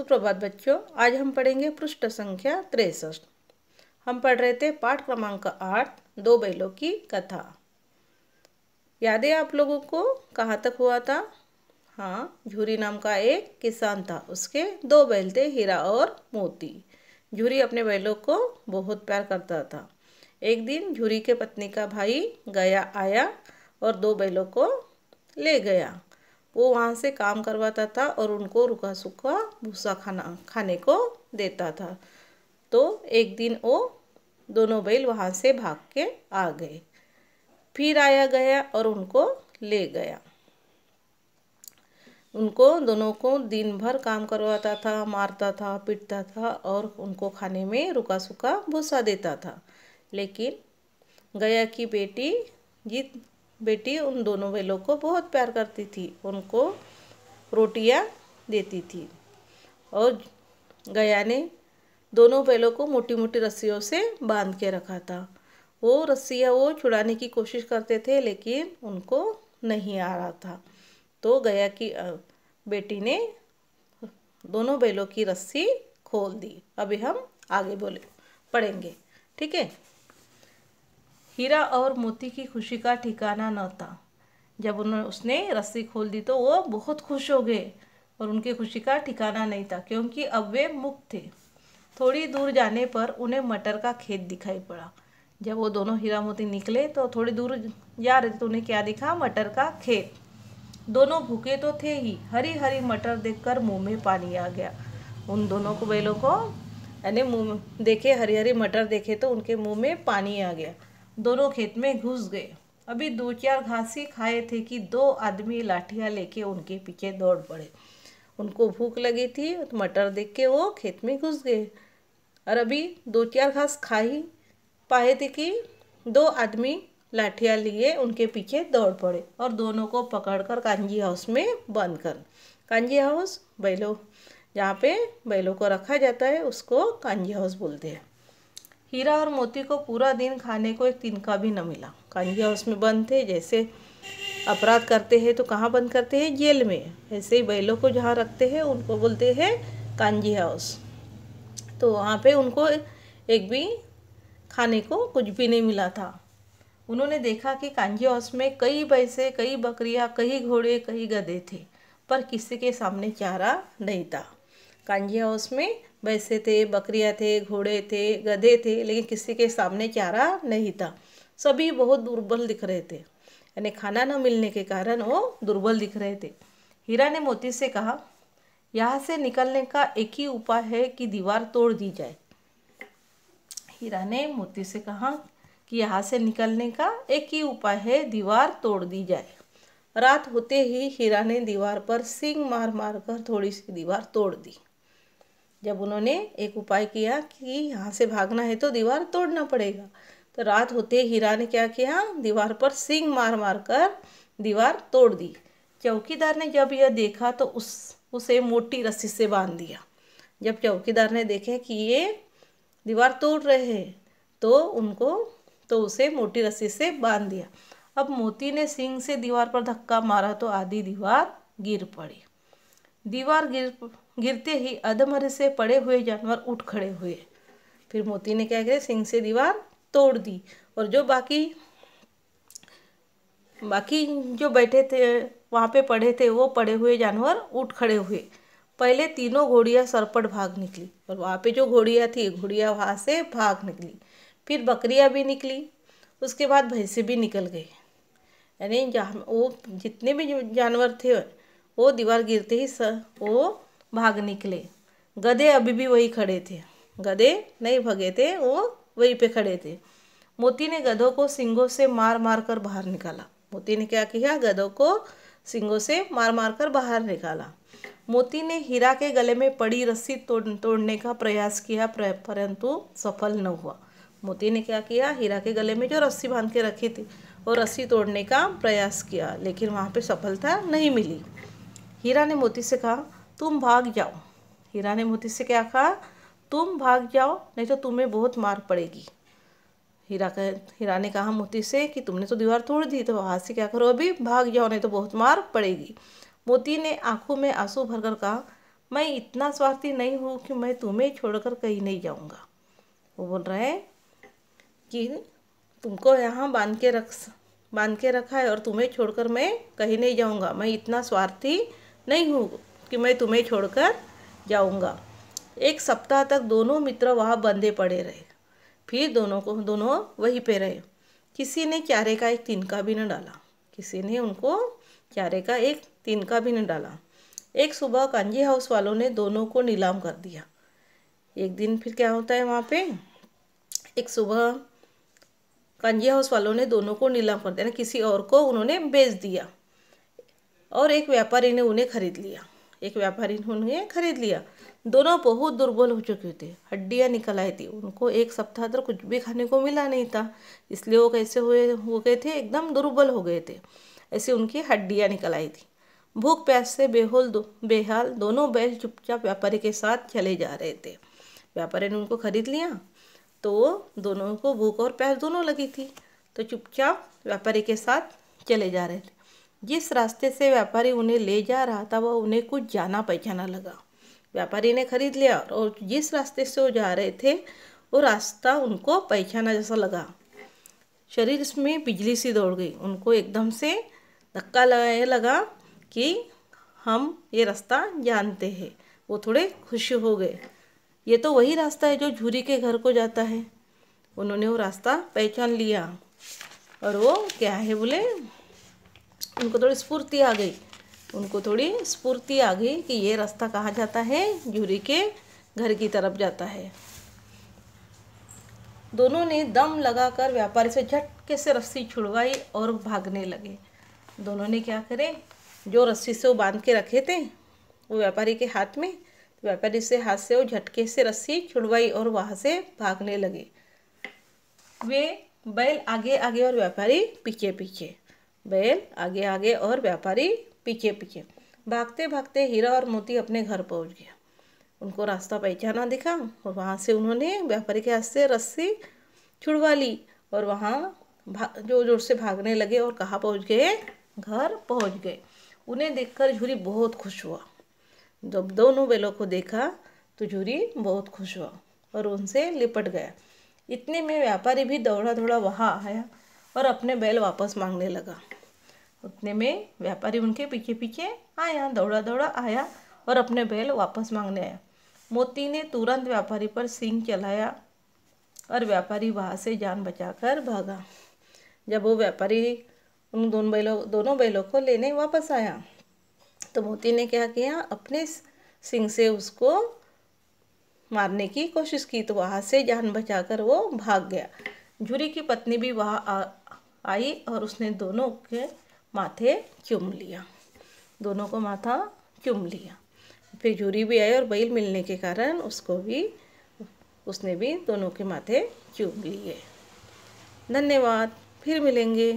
सुप्रभात बच्चों आज हम पढ़ेंगे पृष्ठ संख्या तिरसठ हम पढ़ रहे थे पाठ क्रमांक आठ दो बैलों की कथा याद है आप लोगों को कहाँ तक हुआ था हाँ झूरी नाम का एक किसान था उसके दो बैल थे हीरा और मोती झूरी अपने बैलों को बहुत प्यार करता था एक दिन झूरी के पत्नी का भाई गया आया और दो बैलों को ले गया वो वहाँ से काम करवाता था और उनको रुका सूखा भूसा खाना खाने को देता था तो एक दिन वो दोनों बैल वहाँ से भाग के आ गए फिर आया गया और उनको ले गया उनको दोनों को दिन भर काम करवाता था मारता था पीटता था और उनको खाने में रुका सूखा भूसा देता था लेकिन गया की बेटी जीत बेटी उन दोनों बैलों को बहुत प्यार करती थी उनको रोटियां देती थी और गया ने दोनों बैलों को मोटी मोटी रस्सियों से बांध के रखा था वो रस्सियाँ वो छुड़ाने की कोशिश करते थे लेकिन उनको नहीं आ रहा था तो गया की बेटी ने दोनों बैलों की रस्सी खोल दी अभी हम आगे बोले पढ़ेंगे ठीक है हीरा और मोती की खुशी का ठिकाना न था जब उन्होंने उसने रस्सी खोल दी तो वो बहुत खुश हो गए और उनकी खुशी का ठिकाना नहीं था क्योंकि अब वे मुक्त थे थोड़ी दूर जाने पर उन्हें मटर का खेत दिखाई पड़ा जब वो दोनों हीरा मोती निकले तो थोड़ी दूर जा रहे थे तो उन्हें क्या दिखा मटर का खेत दोनों भूखे तो थे ही हरी हरी मटर देखकर मुंह में पानी आ गया उन दोनों को बैलों को यानी मुँह देखे हरी हरी मटर देखे तो उनके मुंह में पानी आ गया दोनों खेत में घुस गए अभी दो चार घास ही खाए थे कि दो आदमी लाठियाँ लेके उनके पीछे दौड़ पड़े उनको भूख लगी थी तो मटर देख के वो खेत में घुस गए और अभी दो चार घास खा ही पाए थे कि दो आदमी लाठियाँ लिए उनके पीछे दौड़ पड़े और दोनों को पकड़कर कांजी हाउस में बंद कर कांजी हाउस बैलों जहाँ पे बैलों को रखा जाता है उसको कांजी हाउस बोलते हैं हीरा और मोती को पूरा दिन खाने को एक तिनका भी न मिला कान्हिया उसमें बंद थे जैसे अपराध करते हैं तो कहाँ बंद करते हैं जेल में ऐसे ही बैलों को जहाँ रखते हैं उनको बोलते हैं कांजी हाउस तो वहाँ पे उनको एक भी खाने को कुछ भी नहीं मिला था उन्होंने देखा कि कांजी हाउस में कई पैसे कई बकरियाँ कई घोड़े कई गधे थे पर किसी के सामने चारा नहीं था कांजी हाउस में वैसे थे बकरियाँ थे घोड़े थे गधे थे लेकिन किसी के सामने क्यारा नहीं था सभी बहुत दुर्बल दिख रहे थे यानी खाना न मिलने के कारण वो दुर्बल दिख रहे थे हीरा ने मोती से कहा यहाँ से निकलने का एक ही उपाय है कि दीवार तोड़ दी जाए हीरा ने मोती से कहा कि यहाँ से निकलने का एक ही उपाय है दीवार तोड़ दी जाए रात होते ही हीरा ने दीवार पर सिंग मार मार कर थोड़ी सी दीवार तोड़ दी जब उन्होंने एक उपाय किया कि यहाँ से भागना है तो दीवार तोड़ना पड़ेगा तो रात होते हीरा ने क्या किया दीवार पर सिंग मार मार कर दीवार तोड़ दी चौकीदार ने जब यह देखा तो उस उसे मोटी रस्सी से बांध दिया जब चौकीदार ने देखे कि ये दीवार तोड़ रहे हैं तो उनको तो उसे मोटी रस्सी से बांध दिया अब मोती ने सिंह से दीवार पर धक्का मारा तो आधी दीवार गिर पड़ी दीवार गिर गिरते ही अधमरे से पड़े हुए जानवर उठ खड़े हुए फिर मोती ने क्या किया सिंह से दीवार तोड़ दी और जो बाकी बाकी जो बैठे थे वहाँ पे पड़े थे वो पड़े हुए जानवर उठ खड़े हुए पहले तीनों घोड़ियाँ सरपट भाग निकली और वहाँ पे जो घोड़ियाँ थी घोड़िया वहाँ से भाग निकली फिर बकरियाँ भी निकली उसके बाद भैंसे भी निकल गई यानी जहाँ वो जितने भी जानवर थे वो दीवार गिरते ही स, वो भाग निकले गधे अभी भी वही खड़े थे गधे नहीं भगे थे वो वही पे खड़े थे मोती ने गधों को सिंगों से मार मार कर बाहर निकाला मोती ने क्या किया गधों को सिंगों से मार मार कर बाहर निकाला मोती ने हीरा के गले में पड़ी रस्सी तोड़ तोड़ने का प्रयास किया परंतु सफल न हुआ मोती ने क्या किया हीरा के गले में जो रस्सी बांध के रखी थी वो रस्सी तोड़ने का प्रयास किया लेकिन वहाँ पे सफलता नहीं मिली हीरा ने मोती से कहा तुम भाग जाओ हीरा ने मोती से क्या कहा तुम भाग जाओ नहीं तो तुम्हें बहुत मार पड़ेगी हीरा कह हीरा ने कहा मोती से कि तुमने तो दीवार तोड़ दी तो वहाँ से क्या करो अभी भाग जाओ नहीं तो बहुत मार पड़ेगी मोती ने आंखों में आंसू भरकर कहा मैं इतना स्वार्थी नहीं हूँ कि मैं तुम्हें छोड़कर कहीं नहीं जाऊँगा वो बोल रहे हैं कि तुमको यहाँ बांध के रख बांध के रखा है और तुम्हें छोड़कर मैं कहीं नहीं जाऊँगा मैं इतना स्वार्थी नहीं हूँ कि मैं तुम्हें छोड़कर जाऊँगा एक सप्ताह तक दोनों मित्र वहाँ बंधे पड़े रहे फिर दोनों को दोनों वहीं पे रहे किसी ने क्यारे का एक तिनका भी न डाला किसी ने उनको क्यारे का एक तिनका भी न डाला एक सुबह कांजी हाउस वालों ने दोनों को नीलाम कर दिया एक दिन फिर क्या होता है वहाँ पे एक सुबह कांजी हाउस वालों ने दोनों को नीलाम कर दिया किसी और को उन्होंने बेच दिया और एक व्यापारी ने उन्हें खरीद लिया एक व्यापारी ने उन्हें खरीद लिया दोनों बहुत दुर्बल हो चुके थे हड्डियाँ निकल आई थी उनको एक सप्ताह तक कुछ भी खाने को मिला नहीं था इसलिए वो कैसे हुए हो गए थे एकदम दुर्बल हो गए थे ऐसे उनकी हड्डियाँ निकल आई थी भूख प्यास से बेहोल दो, बेहाल दोनों बैल चुपचाप व्यापारी के साथ चले जा रहे थे व्यापारी ने उनको खरीद लिया तो दोनों को भूख और प्यास दोनों लगी थी तो चुपचाप व्यापारी के साथ चले जा रहे थे जिस रास्ते से व्यापारी उन्हें ले जा रहा था वह उन्हें कुछ जाना पहचाना लगा व्यापारी ने खरीद लिया और जिस रास्ते से वो जा रहे थे वो रास्ता उनको पहचाना जैसा लगा शरीर में बिजली सी दौड़ गई उनको एकदम से धक्का लगाने लगा कि हम ये रास्ता जानते हैं वो थोड़े खुश हो गए ये तो वही रास्ता है जो झूरी के घर को जाता है उन्होंने वो रास्ता पहचान लिया और वो क्या है बोले उनको थोड़ी स्फूर्ति आ गई उनको थोड़ी स्फूर्ति आ गई कि ये रास्ता कहाँ जाता है जूरी के घर की तरफ जाता है दोनों ने दम लगाकर व्यापारी से झटके से रस्सी छुड़वाई और भागने लगे दोनों ने क्या करे जो रस्सी से वो बांध के रखे थे वो व्यापारी के हाथ में व्यापारी से हाथ से वो झटके से रस्सी छुड़वाई और वहाँ से भागने लगे वे बैल आगे आगे और व्यापारी पीछे पीछे बैल आगे आगे और व्यापारी पीछे पीछे भागते भागते हीरा और मोती अपने घर पहुंच गया उनको रास्ता पहचाना दिखा और वहाँ से उन्होंने व्यापारी के हाथ से रस्सी छुड़वा ली और वहाँ जोर जोर से भागने लगे और कहाँ पहुँच गए घर पहुँच गए उन्हें देखकर झूरी बहुत खुश हुआ जब दोनों बैलों को देखा तो झूरी बहुत खुश हुआ और उनसे लिपट गया इतने में व्यापारी भी दौड़ा दौड़ा वहाँ आया और अपने बैल वापस मांगने लगा उतने में व्यापारी उनके पीछे पीछे आया दौड़ा दौड़ा आया और अपने बैल वापस मांगने आया मोती ने तुरंत व्यापारी पर सिंह चलाया और व्यापारी वहाँ से जान बचाकर भागा जब वो व्यापारी उन दोनों बैलों दोनों बैलों को लेने वापस आया तो मोती ने क्या किया अपने सिंह से उसको मारने की कोशिश की तो वहाँ से जान बचाकर वो भाग गया झुरी की पत्नी भी वहाँ आई और उसने दोनों के माथे चुम लिया दोनों को माथा चुम लिया फिर झूरी भी आई और बैल मिलने के कारण उसको भी उसने भी दोनों के माथे चूम लिए धन्यवाद फिर मिलेंगे